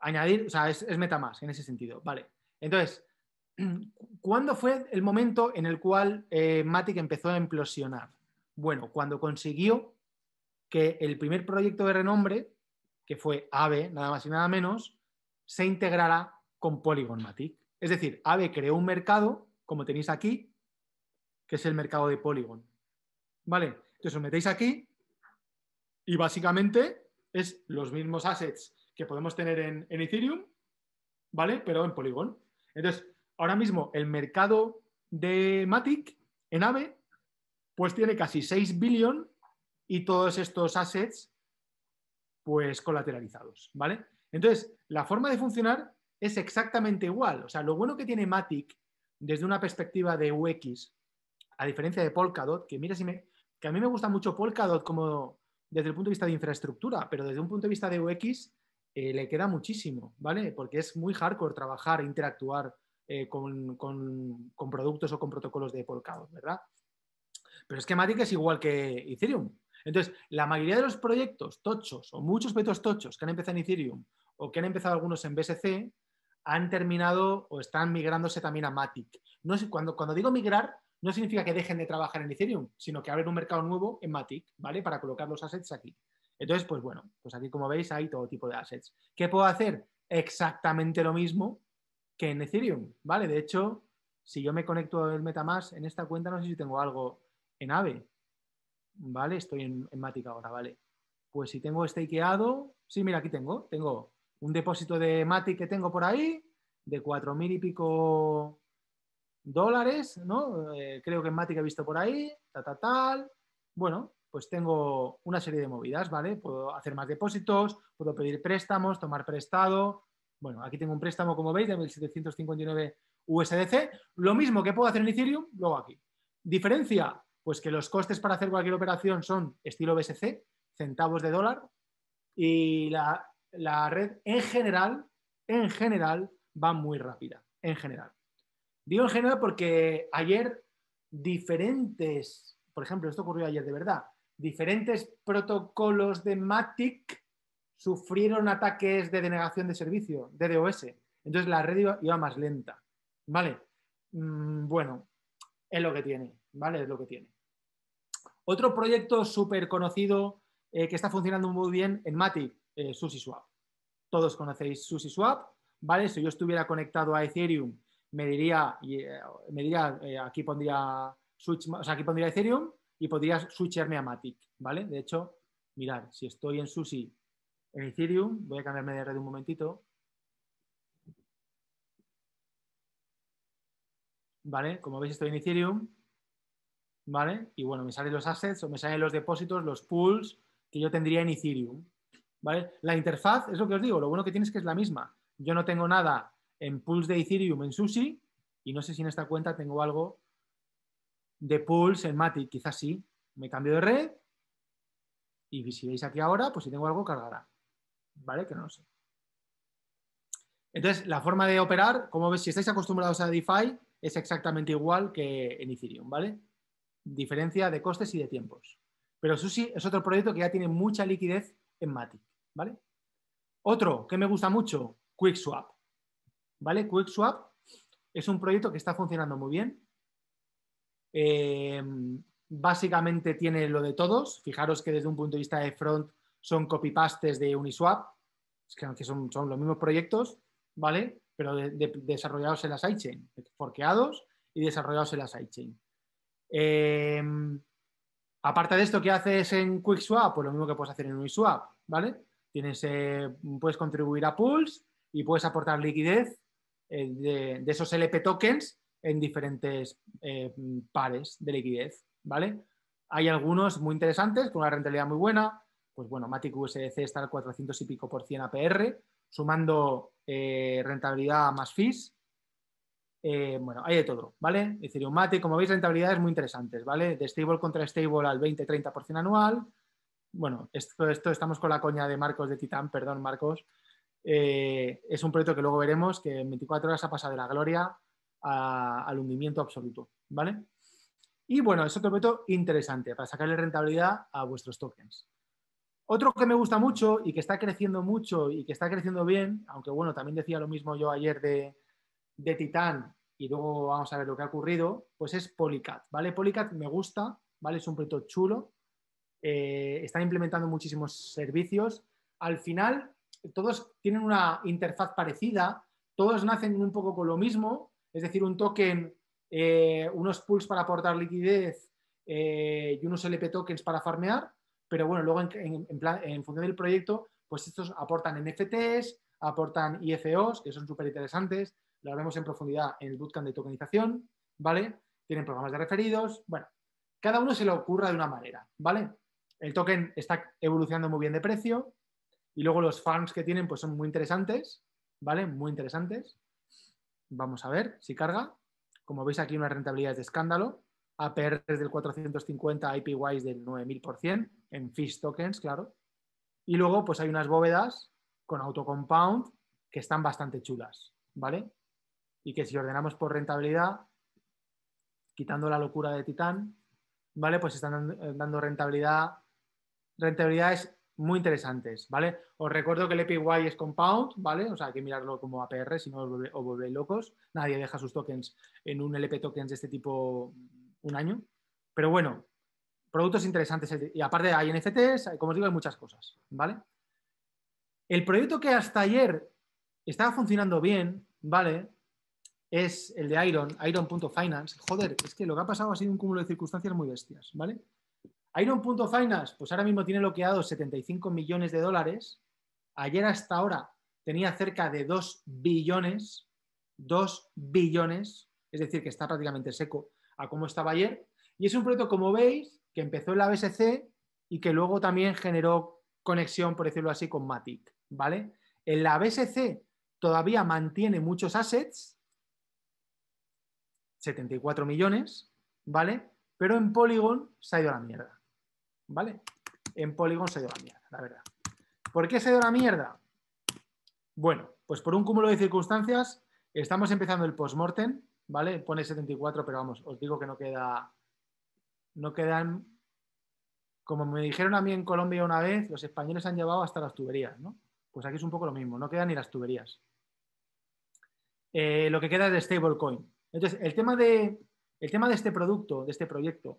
añadir, o sea, es, es más en ese sentido. Vale. Entonces, ¿cuándo fue el momento en el cual eh, Matic empezó a implosionar? Bueno, cuando consiguió que el primer proyecto de renombre, que fue AVE, nada más y nada menos, se integrara con Polygon Matic. Es decir, AVE creó un mercado, como tenéis aquí, que es el mercado de Polygon. ¿Vale? Entonces os metéis aquí y básicamente es los mismos assets que podemos tener en, Ethereum, ¿vale? Pero en Polygon. Entonces, ahora mismo el mercado de Matic en AVE, pues tiene casi 6 billón y todos estos assets, pues colateralizados, ¿vale? Entonces, la forma de funcionar es exactamente igual. O sea, lo bueno que tiene Matic desde una perspectiva de UX, a diferencia de Polkadot, que mira si me, que a mí me gusta mucho Polkadot como desde el punto de vista de infraestructura, pero desde un punto de vista de UX eh, le queda muchísimo, ¿vale? Porque es muy hardcore trabajar, e interactuar eh, con, productos o con protocolos de Polkadot, ¿verdad? Pero es que Matic es igual que Ethereum. Entonces, la mayoría de los proyectos tochos o muchos proyectos tochos que han empezado en Ethereum o que han empezado algunos en BSC han terminado o están migrándose también a Matic. No cuando, cuando digo migrar, no significa que dejen de trabajar en Ethereum, sino que abren un mercado nuevo en Matic, ¿vale? Para colocar los assets aquí. Entonces, pues bueno, pues aquí como veis hay todo tipo de assets. ¿Qué puedo hacer? Exactamente lo mismo que en Ethereum, ¿vale? De hecho, si yo me conecto al Metamask, en esta cuenta no sé si tengo algo en AVE, ¿vale? Estoy en, Matic ahora, ¿vale? Pues si tengo stakeado, sí, mira, aquí tengo, tengo un depósito de Matic que tengo por ahí, de cuatro mil y pico dólares, ¿no? Eh, creo que en Matic he visto por ahí, ta, tal. Bueno, pues tengo una serie de movidas, ¿vale? Puedo hacer más depósitos, puedo pedir préstamos, tomar prestado. Bueno, aquí tengo un préstamo, como veis, de 1.759 USDC. Lo mismo que puedo hacer en Ethereum, luego aquí. Diferencia, pues que los costes para hacer cualquier operación son estilo BSC, centavos de dólar, y la, la red en general, en general, va muy rápida, en general. Digo en general porque ayer diferentes, por ejemplo, esto ocurrió ayer de verdad, diferentes protocolos de MATIC sufrieron ataques de denegación de servicio, DDoS. Entonces la red iba, más lenta. ¿Vale? Mm, bueno, es lo que tiene, ¿vale? Es lo que tiene. Otro proyecto súper conocido eh, que está funcionando muy bien en Matic, eh, SushiSwap. Todos conocéis SushiSwap, ¿vale? Si yo estuviera conectado a Ethereum, me diría, eh, me diría eh, aquí pondría Switch, aquí pondría Ethereum y podría switcharme a Matic, ¿vale? De hecho, mirar, si estoy en SUSI en Ethereum, voy a cambiarme de red un momentito, ¿vale? Como veis estoy en Ethereum, ¿vale? Y bueno, me salen los assets o me salen los depósitos, los pools que yo tendría en Ethereum, ¿vale? La interfaz, es lo que os digo, lo bueno que tienes es que es la misma. Yo no tengo nada en pools de Ethereum en Sushi y no sé si en esta cuenta tengo algo de Pulse en Matic, quizás sí. Me cambio de red y si veis aquí ahora, pues si tengo algo cargará. ¿Vale? Que no lo sé. Entonces, la forma de operar, como veis, si estáis acostumbrados a DeFi, es exactamente igual que en Ethereum, ¿vale? Diferencia de costes y de tiempos. Pero Susi es otro proyecto que ya tiene mucha liquidez en Matic, ¿vale? Otro que me gusta mucho, QuickSwap, ¿vale? QuickSwap es un proyecto que está funcionando muy bien, eh, básicamente tiene lo de todos. Fijaros que desde un punto de vista de front son copy-pastes de Uniswap, que son, los mismos proyectos, ¿vale? Pero desarrollados en la sidechain, forqueados y desarrollados en la sidechain. Eh, aparte de esto, ¿qué haces en QuickSwap? Pues lo mismo que puedes hacer en Uniswap, ¿vale? Tienes, eh, puedes contribuir a pools y puedes aportar liquidez de, esos LP tokens en diferentes eh, pares de liquidez, ¿vale? Hay algunos muy interesantes con una rentabilidad muy buena, pues bueno, Matic USDC está al 400 y pico por 100 APR, sumando eh, rentabilidad más fees, eh, bueno, hay de todo, ¿vale? Ethereum Matic, como veis, es muy interesantes, ¿vale? De stable contra stable al 20-30% anual, bueno, esto, esto estamos con la coña de Marcos de Titán, perdón Marcos, es un proyecto que luego veremos, que en 24 horas ha pasado de la gloria al hundimiento absoluto. ¿vale? Y bueno, es otro método interesante para sacarle rentabilidad a vuestros tokens. Otro que me gusta mucho y que está creciendo mucho y que está creciendo bien, aunque bueno, también decía lo mismo yo ayer de, de Titán y luego vamos a ver lo que ha ocurrido, pues es Polycat, ¿vale? Polycat me gusta, ¿vale? Es un proyecto chulo, eh, están implementando muchísimos servicios. Al final, todos tienen una interfaz parecida, todos nacen un poco con lo mismo, es decir, un token, eh, unos pools para aportar liquidez eh, y unos LP tokens para farmear, pero bueno, luego en, función del proyecto, pues estos aportan NFTs, aportan IFOs, que son súper interesantes, lo haremos en profundidad en el bootcamp de tokenización, ¿vale? Tienen programas de referidos, bueno, cada uno se le ocurra de una manera, ¿vale? El token está evolucionando muy bien de precio y luego los farms que tienen pues son muy interesantes, ¿vale? Muy interesantes. Vamos a ver si carga. Como veis aquí, una rentabilidad de escándalo. APR del 450, IPYs del 9000%, en Fish tokens, claro. Y luego, pues hay unas bóvedas con autocompound que están bastante chulas, ¿vale? Y que si ordenamos por rentabilidad, quitando la locura de Titán, ¿vale? Pues están dando eh, rentabilidad, es muy interesantes, ¿vale? Os recuerdo que el APY es compound, ¿vale? O sea, hay que mirarlo como APR, si no os, volvéis locos. Nadie deja sus tokens en un LP tokens de este tipo un año. Pero bueno, productos interesantes. Y aparte hay NFTs, como os digo, hay muchas cosas, ¿vale? El proyecto que hasta ayer estaba funcionando bien, ¿vale? Es el de Iron, Iron.finance. Joder, es que lo que ha pasado ha sido un cúmulo de circunstancias muy bestias, ¿vale? Iron.finance, pues ahora mismo tiene bloqueados 75 millones de dólares. Ayer hasta ahora tenía cerca de 2 billones, 2 billones, es decir, que está prácticamente seco a cómo estaba ayer. Y es un proyecto, como veis, que empezó en la BSC y que luego también generó conexión, por decirlo así, con Matic, ¿vale? En la BSC todavía mantiene muchos assets, 74 millones, ¿vale? Pero en Polygon se ha ido a la mierda. ¿vale? En Polygon se dio la mierda, la verdad. ¿Por qué se dio la mierda? Bueno, pues por un cúmulo de circunstancias, estamos empezando el post-mortem, ¿vale? Pone 74, pero vamos, os digo que no queda, no quedan, como me dijeron a mí en Colombia una vez, los españoles han llevado hasta las tuberías, ¿no? Pues aquí es un poco lo mismo, no quedan ni las tuberías. Eh, lo que queda es de stablecoin. Entonces, el tema de, el tema de este producto, de este proyecto,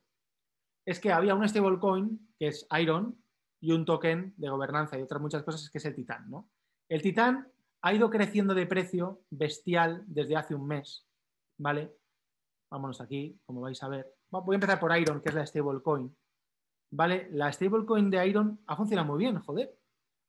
es que había un stablecoin que es Iron y un token de gobernanza y otras muchas cosas que es el Titán. ¿no? El Titán ha ido creciendo de precio bestial desde hace un mes. ¿Vale? Vámonos aquí, como vais a ver. Voy a empezar por Iron, que es la stablecoin. ¿Vale? La stablecoin de Iron ha funcionado muy bien, joder.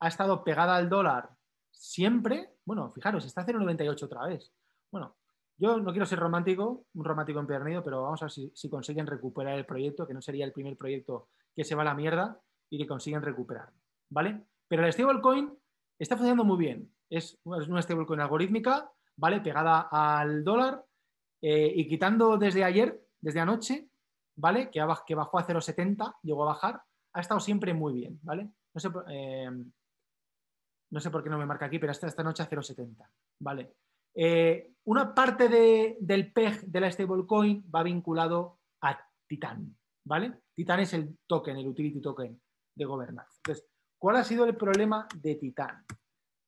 Ha estado pegada al dólar siempre. Bueno, fijaros, está a 0,98 otra vez. Bueno, yo no quiero ser romántico, un romántico empernido, pero vamos a ver si, si, consiguen recuperar el proyecto, que no sería el primer proyecto que se va a la mierda y que consiguen recuperar. ¿Vale? Pero el stablecoin está funcionando muy bien. Es, una stablecoin algorítmica, ¿vale? Pegada al dólar eh, y quitando desde ayer, desde anoche, ¿vale? Que, que bajó a 0,70, llegó a bajar, ha estado siempre muy bien, ¿vale? No sé, eh, no sé por qué no me marca aquí, pero hasta esta noche a 0,70, ¿vale? Eh, una parte del PEG de la stablecoin va vinculado a Titan, ¿vale? Titan es el token, el utility token de gobernanza. ¿cuál ha sido el problema de Titan?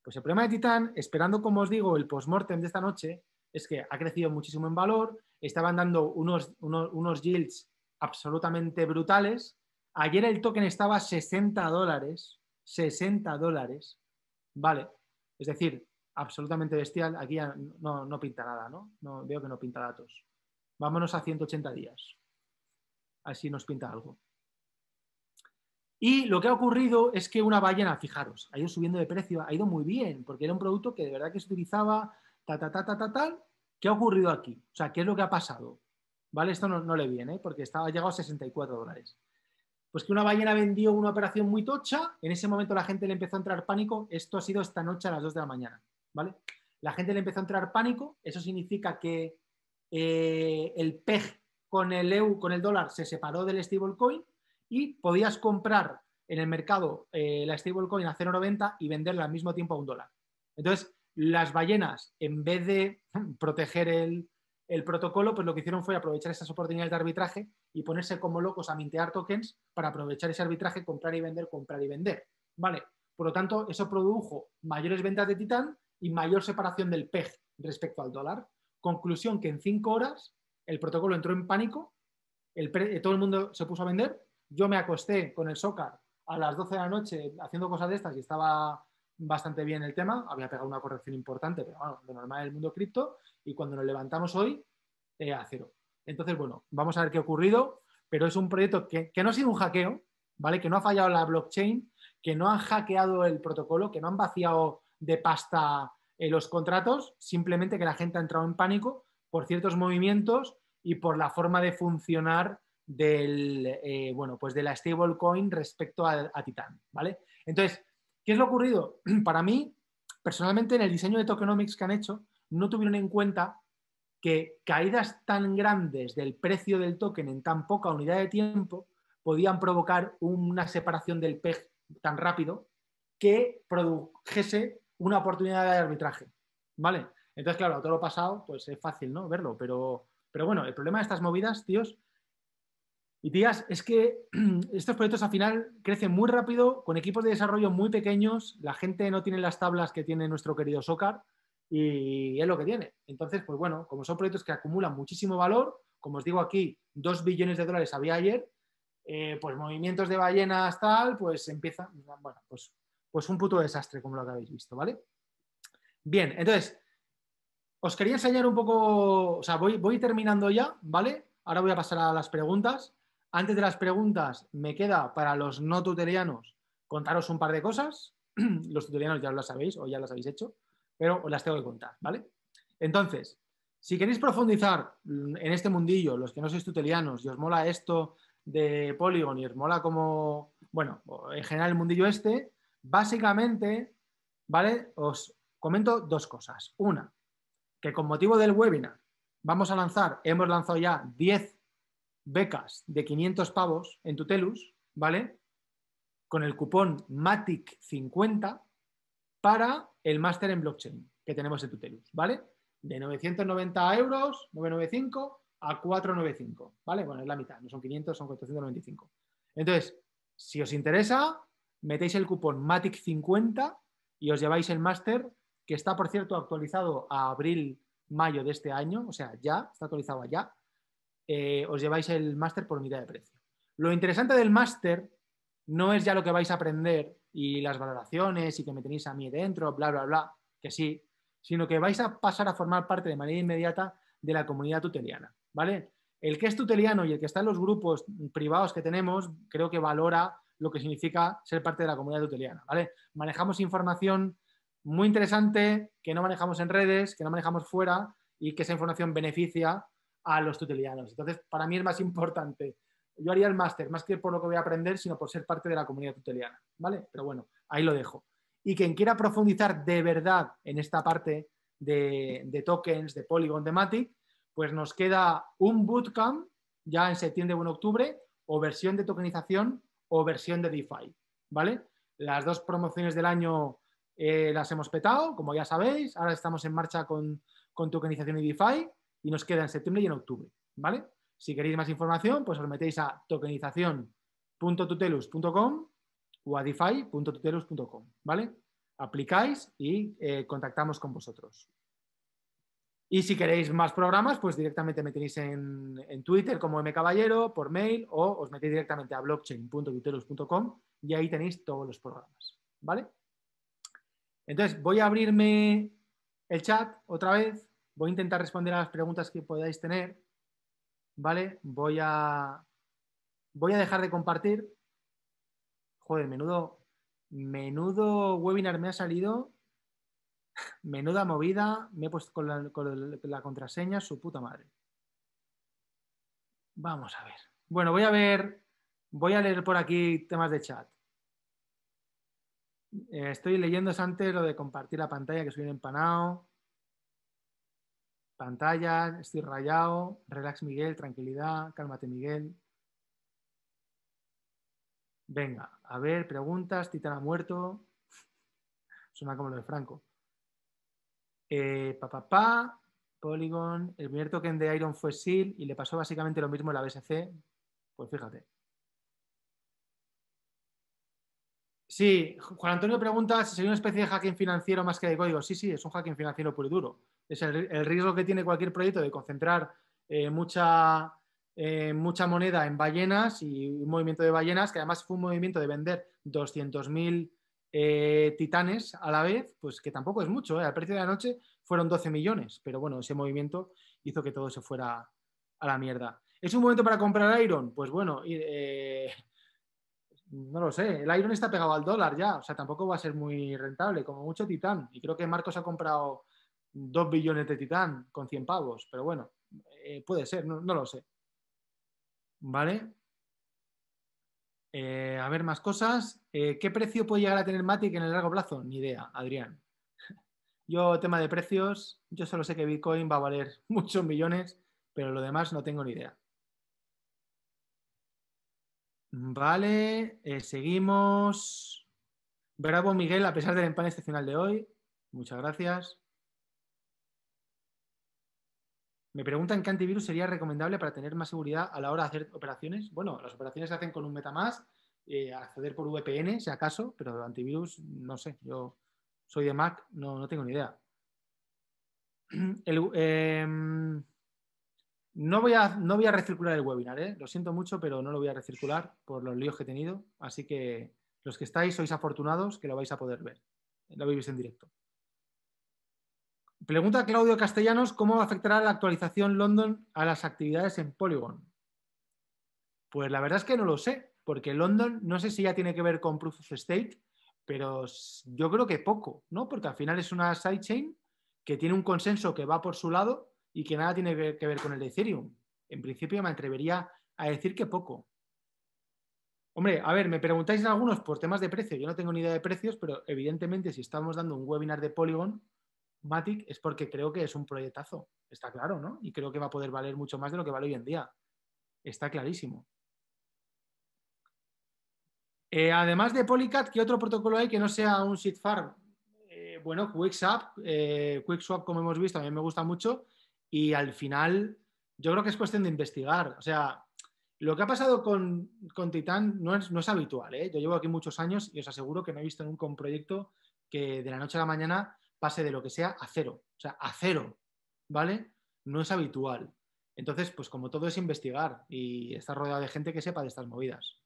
Pues el problema de Titan, esperando, como os digo, el postmortem de esta noche, es que ha crecido muchísimo en valor, estaban dando unos, unos, unos yields absolutamente brutales. Ayer el token estaba a 60 dólares, 60 dólares, ¿vale? Es decir, absolutamente bestial, aquí no, pinta nada, ¿no? ¿no? Veo que no pinta datos. Vámonos a 180 días. Así nos pinta algo. Y lo que ha ocurrido es que una ballena, fijaros, ha ido subiendo de precio, ha ido muy bien, porque era un producto que de verdad que se utilizaba, ta, ta, ta, ta, ta, tal. ¿Qué ha ocurrido aquí? O sea, ¿qué es lo que ha pasado? ¿Vale? Esto no, le viene, ¿eh? porque estaba llegado a 64 dólares. Pues que una ballena vendió una operación muy tocha, en ese momento la gente le empezó a entrar pánico, esto ha sido esta noche a las 2 de la mañana. ¿vale? La gente le empezó a entrar pánico, eso significa que eh, el PEG con el EU, con el dólar, se separó del stablecoin y podías comprar en el mercado eh, la stablecoin a 0,90 y venderla al mismo tiempo a un dólar. Entonces, las ballenas, en vez de proteger el, protocolo, pues lo que hicieron fue aprovechar esas oportunidades de arbitraje y ponerse como locos a mintear tokens para aprovechar ese arbitraje, comprar y vender, comprar y vender. ¿Vale? Por lo tanto, eso produjo mayores ventas de Titan y mayor separación del PEG respecto al dólar. Conclusión que en cinco horas el protocolo entró en pánico, eh, todo el mundo se puso a vender, yo me acosté con el SOCAR a las 12 de la noche haciendo cosas de estas y estaba bastante bien el tema, había pegado una corrección importante, pero bueno, lo normal el mundo cripto, y cuando nos levantamos hoy, eh, a cero. Entonces, bueno, vamos a ver qué ha ocurrido, pero es un proyecto que, no ha sido un hackeo, ¿vale? Que no ha fallado la blockchain, que no han hackeado el protocolo, que no han vaciado de pasta eh, los contratos, simplemente que la gente ha entrado en pánico por ciertos movimientos y por la forma de funcionar del, eh, bueno, pues de la stablecoin respecto a, a Titan, ¿vale? Entonces, ¿qué es lo ocurrido? Para mí, personalmente, en el diseño de tokenomics que han hecho, no tuvieron en cuenta que caídas tan grandes del precio del token en tan poca unidad de tiempo podían provocar una separación del PEG tan rápido que produjese una oportunidad de arbitraje, ¿vale? Entonces, claro, todo lo pasado, pues es fácil, ¿no? Verlo, pero, pero bueno, el problema de estas movidas, tíos, y tías, es que estos proyectos al final crecen muy rápido, con equipos de desarrollo muy pequeños, la gente no tiene las tablas que tiene nuestro querido Socar y es lo que tiene. Entonces, pues bueno, como son proyectos que acumulan muchísimo valor, como os digo aquí, 2 billones de dólares había ayer, eh, pues movimientos de ballenas tal, pues empieza, bueno, pues pues un puto desastre como lo que habéis visto, ¿vale? Bien, entonces, os quería enseñar un poco, o sea, voy, voy terminando ya, ¿vale? Ahora voy a pasar a las preguntas. Antes de las preguntas, me queda para los no tutelianos contaros un par de cosas. Los tutelianos ya lo sabéis o ya las habéis hecho, pero os las tengo que contar, ¿vale? Entonces, si queréis profundizar en este mundillo, los que no sois tutelianos, y os mola esto de Polygon y os mola como, bueno, en general el mundillo este, Básicamente, ¿vale? Os comento dos cosas. Una, que con motivo del webinar vamos a lanzar, hemos lanzado ya 10 becas de 500 pavos en Tutelus, ¿vale? Con el cupón MATIC50 para el máster en blockchain que tenemos en Tutelus, ¿vale? De 990 euros, 995 a 495, ¿vale? Bueno, es la mitad, no son 500, son 495. Entonces, si os interesa, metéis el cupón MATIC50 y os lleváis el máster, que está, por cierto, actualizado a abril, mayo de este año, o sea, ya, está actualizado ya, eh, os lleváis el máster por mitad de precio. Lo interesante del máster no es ya lo que vais a aprender y las valoraciones y que me tenéis a mí dentro, bla, bla, bla, que sí, sino que vais a pasar a formar parte de manera inmediata de la comunidad tuteliana, ¿vale? El que es tuteliano y el que está en los grupos privados que tenemos, creo que valora lo que significa ser parte de la comunidad tuteliana. ¿vale? Manejamos información muy interesante que no manejamos en redes, que no manejamos fuera y que esa información beneficia a los tutelianos. Entonces, para mí es más importante. Yo haría el máster, más que por lo que voy a aprender, sino por ser parte de la comunidad tuteliana. ¿vale? Pero bueno, ahí lo dejo. Y quien quiera profundizar de verdad en esta parte de, de tokens, de Polygon, de Matic, pues nos queda un bootcamp ya en septiembre o en octubre, o versión de tokenización o versión de DeFi, ¿vale? Las dos promociones del año eh, las hemos petado, como ya sabéis, ahora estamos en marcha con, tokenización y DeFi y nos queda en septiembre y en octubre, ¿vale? Si queréis más información, pues os metéis a tokenización.tutelus.com o a defi.tutelus.com, ¿vale? Aplicáis y eh, contactamos con vosotros. Y si queréis más programas, pues directamente me tenéis en, Twitter como M Caballero, por mail o os metéis directamente a blockchain.viteros.com y ahí tenéis todos los programas. ¿Vale? Entonces, voy a abrirme el chat otra vez. Voy a intentar responder a las preguntas que podáis tener. ¿Vale? Voy a, voy a dejar de compartir. Joder, menudo, menudo webinar me ha salido Menuda movida, me he puesto con la, contraseña, su puta madre. Vamos a ver. Bueno, voy a ver, voy a leer por aquí temas de chat. Eh, estoy leyendo antes lo de compartir la pantalla, que soy un empanado. Pantalla, estoy rayado. Relax, Miguel, tranquilidad, cálmate, Miguel. Venga, a ver, preguntas, Titán ha muerto. Suena como lo de Franco. Eh, Polygon, el primer token de Iron fue SIL y le pasó básicamente lo mismo a la BSC. Pues fíjate. Sí, Juan Antonio pregunta si sería una especie de hacking financiero más que de código. Sí, sí, es un hacking financiero puro y duro. Es el, riesgo que tiene cualquier proyecto de concentrar eh, mucha, eh, mucha moneda en ballenas y un movimiento de ballenas, que además fue un movimiento de vender 200.000 eh, titanes a la vez, pues que tampoco es mucho, eh. al precio de la noche fueron 12 millones, pero bueno, ese movimiento hizo que todo se fuera a la mierda. ¿Es un momento para comprar Iron? Pues bueno, eh, no lo sé, el Iron está pegado al dólar ya, o sea, tampoco va a ser muy rentable, como mucho Titán, y creo que Marcos ha comprado 2 billones de Titán con 100 pavos, pero bueno, puede ser, no lo sé. ¿Vale? Eh, a ver, más cosas. Eh, ¿Qué precio puede llegar a tener Matic en el largo plazo? Ni idea, Adrián. Yo, tema de precios, yo solo sé que Bitcoin va a valer muchos millones, pero lo demás no tengo ni idea. Vale, eh, seguimos. Bravo, Miguel, a pesar del empate excepcional de hoy. Muchas gracias. Me preguntan qué antivirus sería recomendable para tener más seguridad a la hora de hacer operaciones. Bueno, las operaciones se hacen con un MetaMask, eh, acceder por VPN, si acaso, pero antivirus, no sé. Yo soy de Mac, no, no tengo ni idea. Em, no, voy a, no voy a recircular el webinar, ¿eh? lo siento mucho, pero no lo voy a recircular por los líos que he tenido. Así que los que estáis sois afortunados que lo vais a poder ver. Lo vivís en directo. Pregunta Claudio Castellanos, ¿cómo afectará la actualización London a las actividades en Polygon? Pues la verdad es que no lo sé, porque London no sé si ya tiene que ver con Proof of State, pero yo creo que poco, ¿no? Porque al final es una sidechain que tiene un consenso que va por su lado y que nada tiene que ver con el de Ethereum. En principio me atrevería a decir que poco. Hombre, a ver, me preguntáis algunos por temas de precio. Yo no tengo ni idea de precios, pero evidentemente si estamos dando un webinar de Polygon, Matic es porque creo que es un proyectazo, está claro, ¿no? Y creo que va a poder valer mucho más de lo que vale hoy en día. Está clarísimo. Eh, además de Polycat, ¿qué otro protocolo hay que no sea un sit farm? Eh, bueno, QuickSwap, eh, QuickSwap, como hemos visto, a mí me gusta mucho. Y al final, yo creo que es cuestión de investigar. O sea, lo que ha pasado con, con Titan no es, no es habitual. Yo llevo aquí muchos años y os aseguro que no he visto nunca un proyecto que de la noche a la mañana pase de lo que sea a cero, o sea, a cero, ¿vale? No es habitual. Entonces, pues como todo es investigar y estar rodeado de gente que sepa de estas movidas.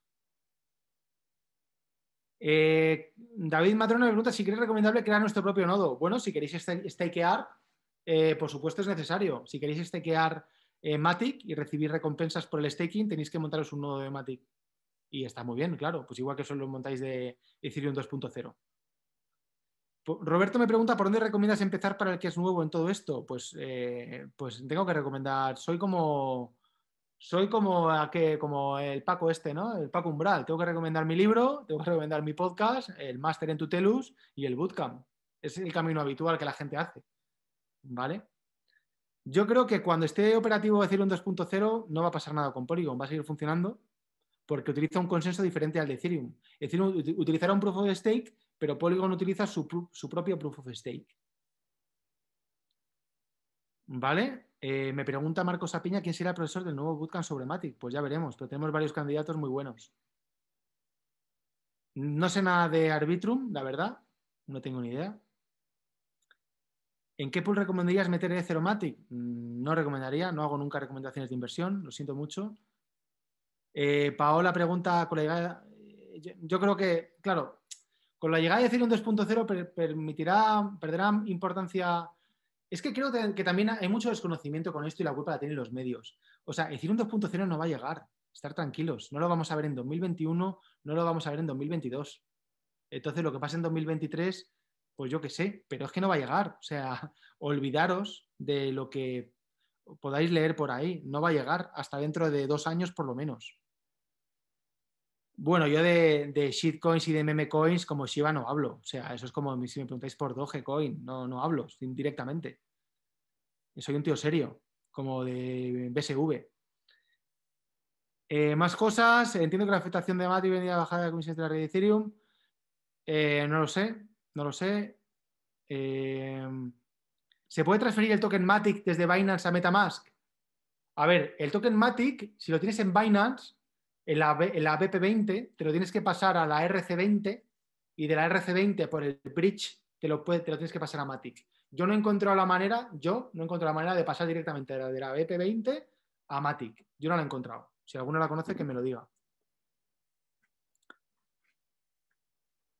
Eh, David Madrona me pregunta si crees recomendable crear nuestro propio nodo. Bueno, si queréis stakear, eh, por supuesto es necesario. Si queréis stakear eh, Matic y recibir recompensas por el staking, tenéis que montaros un nodo de Matic. Y está muy bien, claro, pues igual que solo lo montáis de Ethereum 2.0. Roberto me pregunta por dónde recomiendas empezar para el que es nuevo en todo esto. Pues, eh, pues tengo que recomendar. Soy como. Soy como, que como el Paco este, ¿no? El Paco Umbral. Tengo que recomendar mi libro, tengo que recomendar mi podcast, el máster en Tutelus y el bootcamp. Es el camino habitual que la gente hace. ¿Vale? Yo creo que cuando esté operativo Ethereum 2.0 no va a pasar nada con Polygon, va a seguir funcionando porque utiliza un consenso diferente al de Ethereum. Ethereum utilizará un proof of stake pero Polygon utiliza su, propio proof of stake. ¿Vale? Eh, me pregunta Marcos Apiña quién será el profesor del nuevo bootcamp sobre Matic. Pues ya veremos, pero tenemos varios candidatos muy buenos. No sé nada de Arbitrum, la verdad. No tengo ni idea. ¿En qué pool recomendarías meter Zero Matic? Mm, no recomendaría, no hago nunca recomendaciones de inversión, lo siento mucho. Eh, Paola pregunta, colega, eh, yo creo que, claro, con la llegada de un 2.0 permitirá, perderá importancia. Es que creo que también hay mucho desconocimiento con esto y la culpa la tienen los medios. O sea, un 2.0 no va a llegar. Estar tranquilos. No lo vamos a ver en 2021, no lo vamos a ver en 2022. Entonces, lo que pasa en 2023, pues yo qué sé, pero es que no va a llegar. O sea, olvidaros de lo que podáis leer por ahí. No va a llegar hasta dentro de dos años por lo menos. Bueno, yo de, shitcoins y de meme coins como Shiba no hablo. O sea, eso es como si me preguntáis por Dogecoin, no, no hablo directamente. soy un tío serio, como de BSV. Eh, más cosas, entiendo que la afectación de Matic venía bajada de la comisión de la red Ethereum. Eh, no lo sé, no lo sé. Eh, ¿Se puede transferir el token Matic desde Binance a Metamask? A ver, el token Matic, si lo tienes en Binance, el la, 20 te lo tienes que pasar a la RC20 y de la RC20 por el bridge te lo, te lo tienes que pasar a Matic. Yo no he encontrado la manera, yo no he encontrado la manera de pasar directamente de la, de BP20 a Matic. Yo no la he encontrado. Si alguno la conoce, que me lo diga.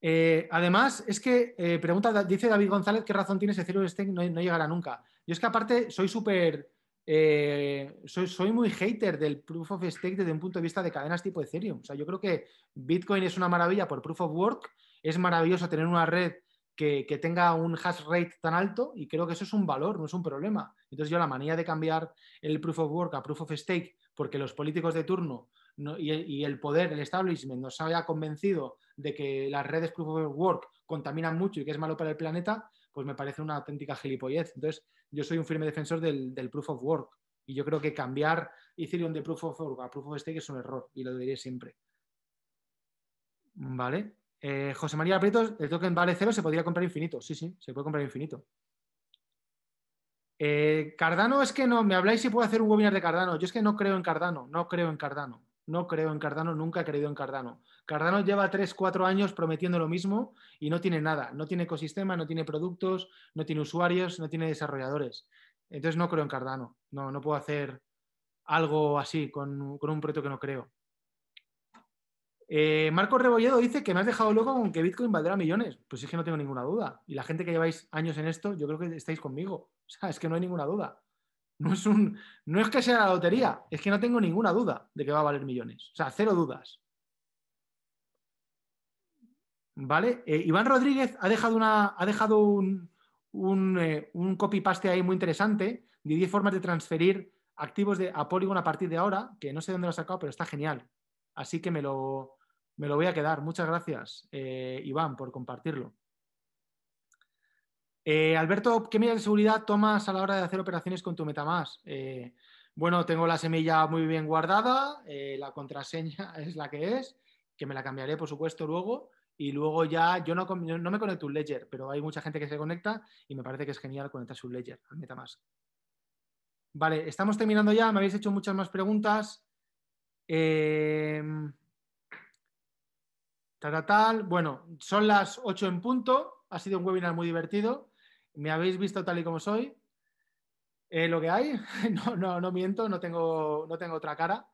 Eh, además, es que eh, pregunta, dice David González, ¿qué razón tiene ese cero no, no, llegará nunca? Yo es que aparte soy súper eh, soy, muy hater del proof of stake desde un punto de vista de cadenas tipo Ethereum. O sea, yo creo que Bitcoin es una maravilla por proof of work. Es maravilloso tener una red que, tenga un hash rate tan alto y creo que eso es un valor, no es un problema. Entonces yo la manía de cambiar el proof of work a proof of stake porque los políticos de turno y, y, el poder, el establishment nos haya convencido de que las redes proof of work contaminan mucho y que es malo para el planeta, pues me parece una auténtica gilipollez. Entonces, yo soy un firme defensor del, proof of work y yo creo que cambiar Ethereum de proof of work a proof of stake es un error y lo diré siempre. Vale. Eh, José María Prieto, el token vale cero, se podría comprar infinito. Sí, sí, se puede comprar infinito. Eh, Cardano es que no, me habláis si puedo hacer un webinar de Cardano. Yo es que no creo en Cardano, no creo en Cardano no creo en Cardano, nunca he creído en Cardano. Cardano lleva 3, 4 años prometiendo lo mismo y no tiene nada, no tiene ecosistema, no tiene productos, no tiene usuarios, no tiene desarrolladores. Entonces no creo en Cardano, no, no puedo hacer algo así con, un proyecto que no creo. Eh, Marco Rebolledo dice que me has dejado loco con que Bitcoin valdrá millones. Pues es que no tengo ninguna duda. Y la gente que lleváis años en esto, yo creo que estáis conmigo. O sea, es que no hay ninguna duda. No es, un, no es que sea la lotería, es que no tengo ninguna duda de que va a valer millones. O sea, cero dudas. ¿Vale? Eh, Iván Rodríguez ha dejado, una, ha dejado un, un, eh, copy-paste ahí muy interesante de 10 formas de transferir activos de, a Polygon a partir de ahora, que no sé dónde lo ha sacado, pero está genial. Así que me lo, voy a quedar. Muchas gracias, eh, Iván, por compartirlo. Eh, Alberto, ¿qué medidas de seguridad tomas a la hora de hacer operaciones con tu MetaMask? Eh, bueno, tengo la semilla muy bien guardada, eh, la contraseña es la que es, que me la cambiaré, por supuesto, luego. Y luego ya, yo no, no me conecto un Ledger, pero hay mucha gente que se conecta y me parece que es genial conectar su Ledger al MetaMask. Vale, estamos terminando ya, me habéis hecho muchas más preguntas. Em, tal, Bueno, son las 8 en punto. Ha sido un webinar muy divertido me habéis visto tal y como soy, lo que hay, no, miento, no tengo, otra cara.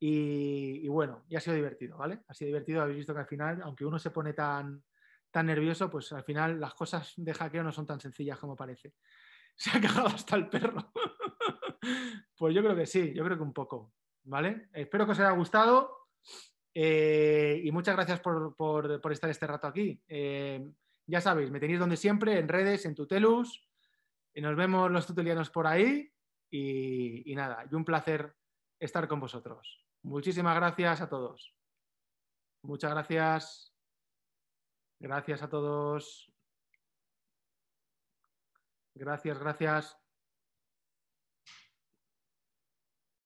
Y, bueno, y ha sido divertido, ¿vale? Ha sido divertido, habéis visto que al final, aunque uno se pone tan, nervioso, pues al final las cosas de hackeo no son tan sencillas como parece. Se ha cagado hasta el perro. pues yo creo que sí, yo creo que un poco, ¿vale? Espero que os haya gustado eh, y muchas gracias por, estar este rato aquí. Eh, ya sabéis, me tenéis donde siempre, en redes, en Tutelus. Y nos vemos los tutelianos por ahí. Y, y nada, y un placer estar con vosotros. Muchísimas gracias a todos. Muchas gracias. Gracias a todos. Gracias, gracias.